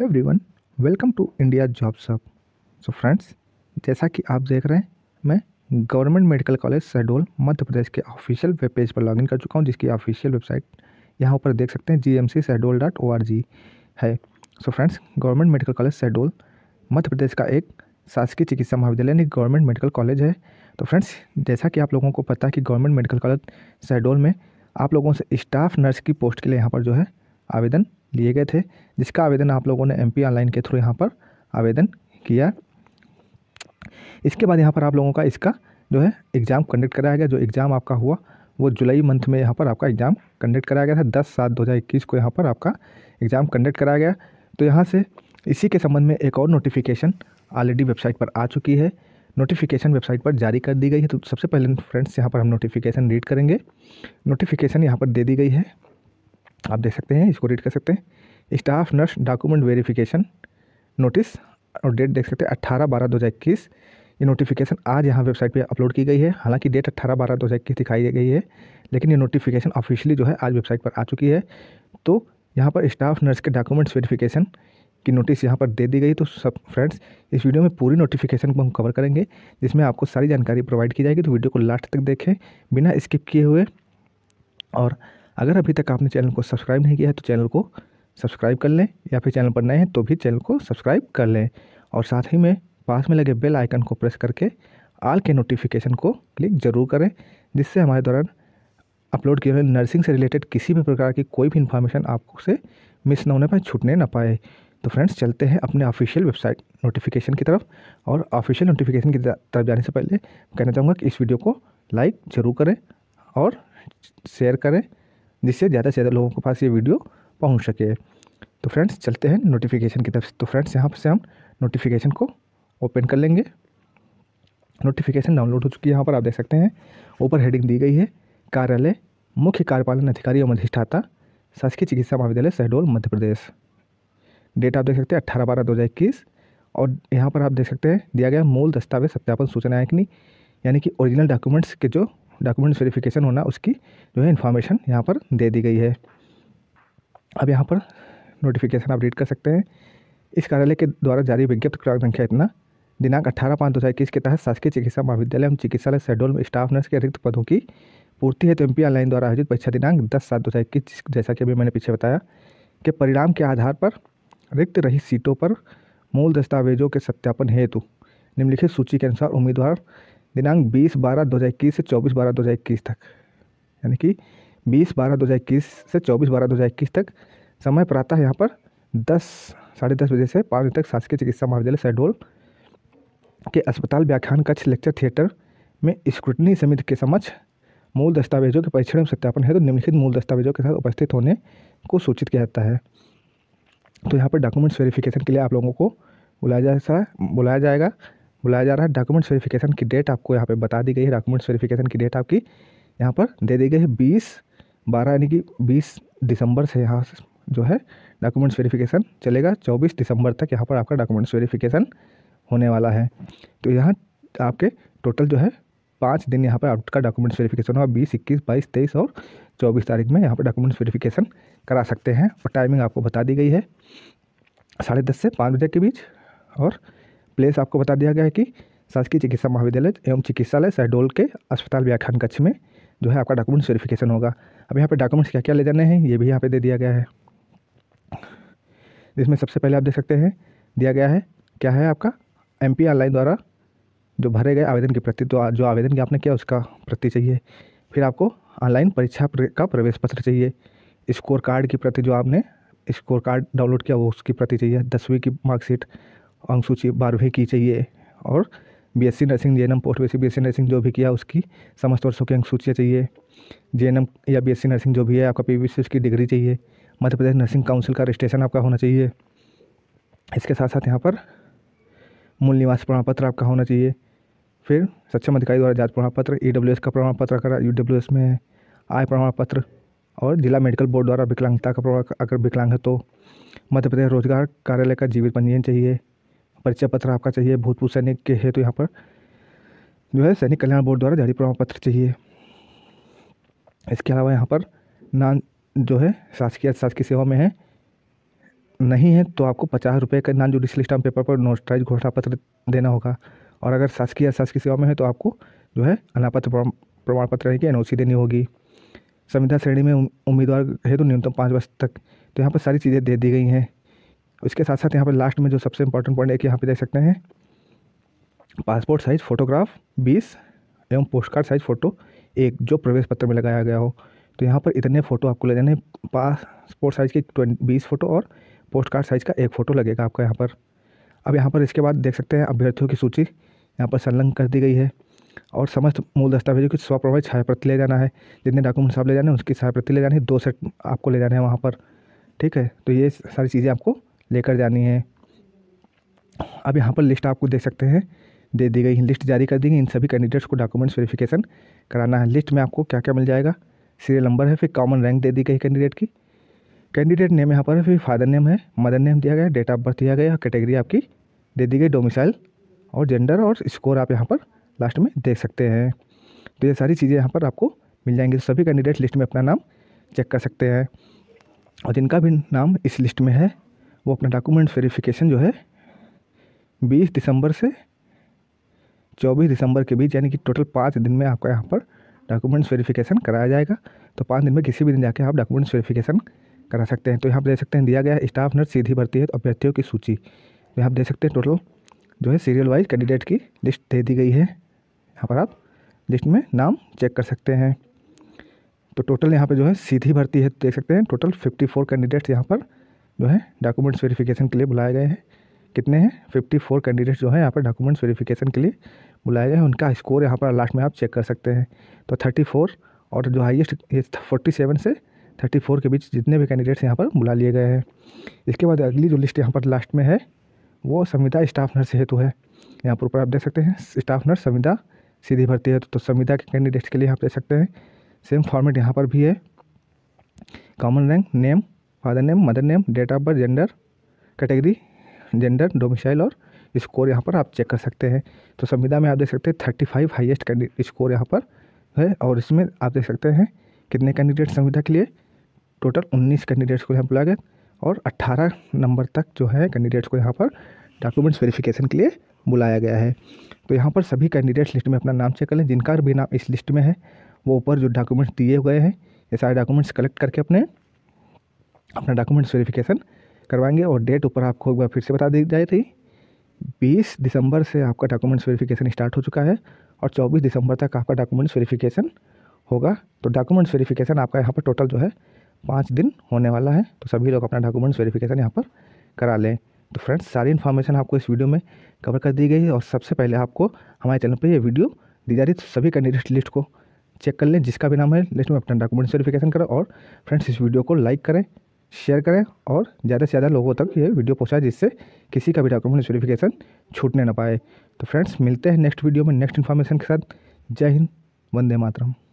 everyone welcome to India job shop so friends जैसा कि आप देख रहे हैं मैं government medical college Shahdol Madhya Pradesh के ऑफिशियल वेब पेज पर लॉगिन कर चुका हूं जिसकी ऑफिशियल वेबसाइट यहां ऊपर देख सकते हैं G M C Shahdol dot O R G है so friends government medical college Shahdol Madhya Pradesh का एक शासकीय चिकित्सा महाविद्यालय यानी गवर्नमेंट मेडिकल कॉलेज है तो फ्रेंड्स जैसा कि आप लोगों को पता है कि गवर्नमेंट मेडिकल कॉलेज शहडोल में आप लोगों से स्टाफ नर्स की पोस्ट के लिए यहाँ पर जो है आवेदन लिए गए थे जिसका आवेदन आप लोगों ने एम ऑनलाइन के थ्रू यहाँ पर आवेदन किया इसके बाद यहाँ पर आप लोगों का इसका जो है एग्ज़ाम कंडक्ट कराया गया जो एग्ज़ाम आपका हुआ वो जुलाई मंथ में यहाँ पर आपका एग्ज़ाम कंडक्ट कराया गया था दस सात दो हज़ार इक्कीस को यहाँ पर आपका एग्ज़ाम कंडक्ट कराया गया तो यहाँ से इसी के संबंध में एक और नोटिफिकेशन ऑलरेडी वेबसाइट पर आ चुकी है नोटिफिकेशन वेबसाइट पर जारी कर दी गई है तो सबसे पहले फ्रेंड्स यहाँ पर हम नोटिफिकेशन रीड करेंगे नोटिफिकेशन यहाँ पर दे दी गई है आप देख सकते हैं इसको रीड कर सकते हैं staff nurse document verification notice और डेट देख सकते हैं अट्ठारह बारह दो हज़ार इक्कीस ये नोटिफिकेशन आज यहाँ वेबसाइट पे अपलोड की गई है हालांकि डेट अट्ठारह बारह दो हज़ार इक्कीस दिखाई गई है लेकिन ये नोटिफिकेशन ऑफिशियली जो है आज वेबसाइट पर आ चुकी है तो यहाँ पर स्टाफ नर्स के डॉक्यूमेंट्स वेरिफिकेशन की नोटिस यहाँ पर दे दी गई तो सब फ्रेंड्स इस वीडियो में पूरी नोटिफिकेशन को हम कवर करेंगे जिसमें आपको सारी जानकारी प्रोवाइड की जाएगी तो वीडियो को लास्ट तक देखें बिना स्किप किए हुए और अगर अभी तक आपने चैनल को सब्सक्राइब नहीं किया है तो चैनल को सब्सक्राइब कर लें या फिर चैनल पर नए हैं तो भी चैनल को सब्सक्राइब कर लें और साथ ही में पास में लगे बेल आइकन को प्रेस करके आल के नोटिफिकेशन को क्लिक जरूर करें जिससे हमारे दौरान अपलोड किए हुए नर्सिंग से रिलेटेड किसी भी प्रकार की कोई भी इन्फॉर्मेशन आपको से मिस ना होने पाए छूटने ना पाए तो फ्रेंड्स चलते हैं अपने ऑफिशियल वेबसाइट नोटिफिकेशन की तरफ और ऑफिशियल नोटिफिकेशन की तरफ जाने से पहले कहना चाहूँगा कि इस वीडियो को लाइक ज़रूर करें और शेयर करें जिससे ज़्यादा से ज़्यादा लोगों के पास ये वीडियो पहुँच सके तो फ्रेंड्स चलते हैं नोटिफिकेशन की तरफ तो फ्रेंड्स यहाँ से हम नोटिफिकेशन को ओपन कर लेंगे नोटिफिकेशन डाउनलोड हो चुकी है यहाँ पर आप देख सकते हैं ऊपर हेडिंग दी गई है कार्यालय मुख्य कार्यपालन अधिकारी एवं अधिष्ठाता शासकीय चिकित्सा महाविद्यालय शहडोल मध्य प्रदेश डेट आप देख सकते हैं अट्ठारह बारह दो हज़ार इक्कीस और यहाँ पर आप देख सकते हैं दिया गया मूल दस्तावेज सत्यापन सूचना आयकनी यानी कि ओरिजिनल डॉक्यूमेंट्स के जो डॉक्यूमेंट्स वेरिफिकेशन होना उसकी जो है इन्फॉर्मेशन यहाँ पर दे दी गई है अब यहाँ पर नोटिफिकेशन आप रीड कर सकते हैं इस कार्यालय के द्वारा जारी विज्ञप्त क्रमांक संख्या इतना दिनांक अठारह पाँच दो हज़ार इक्कीस के तहत शासकीय चिकित्सा महाविद्यालय एवं चिकित्सालय शेड्यूल में स्टाफ नर्स के रिक्त पदों की पूर्ति है तो एम ऑनलाइन द्वारा आयोजित परीक्षा दिनांक दस सात दो हज़ार इक्कीस जैसा कि अभी मैंने पीछे बताया कि परिणाम के आधार पर रिक्त रही सीटों पर मूल दस्तावेजों के सत्यापन हेतु निम्नलिखित सूची के अनुसार उम्मीदवार दिनांक 20 बारह 2021 से 24 बारह 2021 तक यानी कि 20 बारह 2021 से 24 बारह 2021 तक समय प्रातः यहाँ पर 10 साढ़े दस बजे से पाँच बजे तक शासकीय चिकित्सा महाविद्यालय शहडोल के अस्पताल व्याख्यान कक्ष लेक्चर थिएटर में स्क्रूटनी समिति के समक्ष मूल दस्तावेजों के परीक्षण एवं सत्यापन है तो निम्नलिखित मूल दस्तावेजों के साथ उपस्थित होने को सूचित किया जाता है तो यहाँ पर डॉक्यूमेंट्स वेरिफिकेशन के लिए आप लोगों को बुलाया जा बुलाया जाएगा बुलाया जा रहा है डॉक्यूमेंट्स वेरिफिकेशन की डेट आपको यहाँ पे बता दी गई है डॉक्यूमेंट्स वेरिफिकेशन की डेट आपकी यहाँ पर दे दी गई है बीस बारह यानी कि बीस दिसंबर से यहाँ जो है डॉक्यूमेंट्स वेरिफिकेशन चलेगा चौबीस दिसंबर तक यहाँ पर आपका डॉक्यूमेंट्स वेरिफिकेशन होने वाला है तो यहाँ आपके टोटल जो है पाँच दिन यहाँ पर आपका डॉक्यूमेंट्स वेरिफिकेशन होगा बीस इक्कीस बाईस तेईस और चौबीस तारीख में यहाँ पर डॉक्यूमेंट्स वेरिफिकेशन करा सकते हैं और टाइमिंग आपको बता दी गई है साढ़े दस से पाँच बजे के बीच और प्लेस आपको बता दिया गया है कि शासकीय चिकित्सा महाविद्यालय एवं चिकित्सालय शहडोल के अस्पताल व्याख्यान कक्ष में जो है आपका डॉक्यूमेंट्स वेरिफिकेशन होगा अब यहाँ पर डॉक्यूमेंट्स क्या क्या ले जाने हैं ये भी यहाँ पे दे दिया गया है जिसमें सबसे पहले आप देख सकते हैं दिया गया है क्या है आपका एम ऑनलाइन द्वारा जो भरे गए आवेदन की प्रति तो जो आवेदन की आपने किया उसका प्रति चाहिए फिर आपको ऑनलाइन परीक्षा का प्रवेश पत्र चाहिए स्कोर कार्ड की प्रति जो आपने स्कोर कार्ड डाउनलोड किया वो उसकी प्रति चाहिए दसवीं की मार्कशीट अंक सूची बारहवीं की चाहिए और बीएससी नर्सिंग जे पोस्ट बेसिक बीएससी नर्सिंग जो भी किया उसकी समस्त वर्षों की अंक सूचियाँ चाहिए जे या बीएससी नर्सिंग जो भी है आपका सी उसकी डिग्री चाहिए मध्य प्रदेश नर्सिंग काउंसिल का रजिस्ट्रेशन आपका होना चाहिए इसके साथ साथ यहाँ पर मूल निवास प्रमाण पत्र आपका होना चाहिए फिर सक्षम अधिकारी द्वारा जात प्रमाण पत्र ई e का प्रमाण पत्र अगर यू में आय प्रमाण पत्र और जिला मेडिकल बोर्ड द्वारा विकलांगता का प्रमाण अगर विकलांग है तो मध्य प्रदेश रोजगार कार्यालय का जीवित पंजीयन चाहिए परिचय पत्र आपका चाहिए भूतपूर्व सैनिक के है तो यहाँ पर जो है सैनिक कल्याण बोर्ड द्वारा जारी प्रमाण पत्र चाहिए इसके अलावा यहाँ पर नान जो है शासकीय शासकीय सेवा में है नहीं है तो आपको पचास रुपये का नान जुडिशल स्टाम्प पेपर पर नोटराइज घोषणा पत्र देना होगा और अगर शासकीय शासकीय सेवा में है तो आपको जो है अनापत्र प्रमाण पत्र यानी कि एन देनी होगी संविधा श्रेणी में उम्मीदवार है तो न्यूनतम पाँच वर्ष तक तो यहाँ पर सारी चीज़ें दे दी गई हैं उसके साथ साथ यहाँ पर लास्ट में जो सबसे इंपॉर्टेंट पॉइंट है कि यहाँ पर देख सकते हैं पासपोर्ट साइज़ फ़ोटोग्राफ बीस एवं पोस्ट कार्ड साइज़ फ़ोटो एक जो प्रवेश पत्र में लगाया गया हो तो यहाँ पर इतने फ़ोटो आपको ले जाने पासपोर्ट साइज़ के ट्वेंटी बीस फ़ोटो और पोस्ट कार्ड साइज़ का एक फ़ोटो लगेगा आपका यहाँ पर अब यहाँ पर इसके बाद देख सकते हैं अभ्यर्थियों की सूची यहाँ पर संलग्न कर दी गई है और समस्त मूल दस्तावेजों की स्वप्रभावी छायाप्रति ले जाना है जितने डॉक्यूमेंट्स आप ले जाने हैं उसकी छायाप्रति ले जानी है दो सेट आपको ले जाना है वहाँ पर ठीक है तो ये सारी चीज़ें आपको लेकर जानी है अब यहाँ पर लिस्ट आपको देख सकते हैं दे दी गई लिस्ट जारी कर दी गई इन सभी कैंडिडेट्स को डॉक्यूमेंट्स वेरिफिकेशन कराना है लिस्ट में आपको क्या क्या मिल जाएगा सीरियल नंबर है फिर कॉमन रैंक दे दी गई कैंडिडेट की कैंडिडेट नेम यहाँ पर है फिर फादर नेम है मदर नेम दिया गया डेट ऑफ बर्थ दिया गया कैटेगरी आपकी दे दी गई डोमिसाइल और जेंडर और स्कोर आप यहाँ पर लास्ट में देख सकते हैं तो ये सारी चीज़ें यहाँ पर आपको मिल जाएंगी सभी कैंडिडेट लिस्ट में अपना नाम चेक कर सकते हैं और जिनका भी नाम इस लिस्ट में है वो अपना डॉक्यूमेंट वेरिफिकेशन जो है बीस दिसंबर से चौबीस दिसंबर के बीच यानी कि टोटल पाँच दिन में आपका यहाँ पर डॉक्यूमेंट्स वेरिफिकेशन कराया जाएगा तो पाँच दिन में किसी भी दिन जाके आप डॉक्यूमेंट्स वेरिफिकेशन करा सकते हैं तो यहाँ पर देख सकते हैं दिया गया स्टाफ नर्स सीधी भर्ती है तो अभ्यर्थियों की सूची तो यहाँ पर देख सकते हैं टोटल जो है सीरियल वाइज कैंडिडेट की लिस्ट दे दी गई है यहाँ पर आप लिस्ट में नाम चेक कर सकते हैं तो टोटल यहाँ पर जो है सीधी भर्ती है देख सकते हैं टोटल फिफ्टी फोर कैंडिडेट्स यहाँ पर जो है डॉक्यूमेंट्स वेरिफिकेशन के लिए बुलाए गए हैं कितने हैं फिफ्टी फोर कैंडिडेट्स जो है यहाँ पर डॉक्यूमेंट्स वेरिफिकेशन के लिए बुलाए गए हैं उनका स्कोर यहाँ पर लास्ट में आप चेक कर सकते हैं तो थर्टी फोर और जो हाइएस्ट ये फोर्टी सेवन से थर्टी फोर के बीच जितने भी कैंडिडेट्स यहाँ पर बुला लिए गए हैं इसके बाद अगली जो लिस्ट यहाँ पर लास्ट में है वो संविदा स्टाफ नर्स हेतु है यहाँ पर ऊपर आप देख सकते हैं स्टाफ नर्स संविदा सीधी भर्ती है तो संविदा के कैंडिडेट्स के लिए आप देख सकते हैं सेम फॉर्मेट यहाँ पर भी है common rank name father name mother name date of birth gender category gender domicile और स्कोर यहाँ पर आप चेक कर सकते हैं तो संविदा में आप देख सकते हैं थर्टी फाइव हाइएस्ट स्कोर यहाँ पर है और इसमें आप देख सकते हैं कितने कैंडिडेट संविदा के लिए टोटल उन्नीस कैंडिडेट्स को यहाँ पर लागे और अट्ठारह नंबर तक जो है कैंडिडेट्स को यहाँ पर डॉक्यूमेंट्स वेरिफिकेशन के लिए बुलाया गया है तो यहाँ पर सभी कैंडिडेट्स लिस्ट में अपना नाम चेक कर लें जिनका भी नाम इस लिस्ट में है वो ऊपर जो डॉक्यूमेंट्स दिए गए हैं ये सारे डॉक्यूमेंट्स कलेक्ट करके अपने अपना डॉक्यूमेंट्स वेरिफिकेशन करवाएंगे और डेट ऊपर आपको एक बार फिर से बता दी जाए थी बीस दिसंबर से आपका डॉक्यूमेंट्स वेरिफिकेशन स्टार्ट हो चुका है और चौबीस दिसंबर तक आपका डॉक्यूमेंट्स वेरिफिकेशन होगा तो डॉक्यूमेंट्स वेरिफिकेशन आपका यहाँ पर टोटल जो है पाँच दिन होने वाला है तो सभी लोग अपना डॉक्यूमेंट्स वेरीफ़िकेशन यहाँ पर करा लें तो फ्रेंड्स सारी इन्फॉर्मेशन आपको इस वीडियो में कवर कर दी गई है और सबसे पहले आपको हमारे चैनल पर यह वीडियो दी जा रही है तो सभी कैंडिडेट लिस्ट को चेक कर लें जिसका भी नाम है लिस्ट में अपना डॉक्यूमेंट्स वेरिफिकेशन करें और फ्रेंड्स इस वीडियो को लाइक करें शेयर करें और ज़्यादा से ज़्यादा लोगों तक ये वीडियो पहुँचाए जिससे किसी का भी डॉक्यूमेंट नोटिफिकेशन छूटने ना पाए तो फ्रेंड्स मिलते हैं नेक्स्ट वीडियो में नेक्स्ट इन्फॉर्मेशन के साथ जय हिंद वंदे मातरम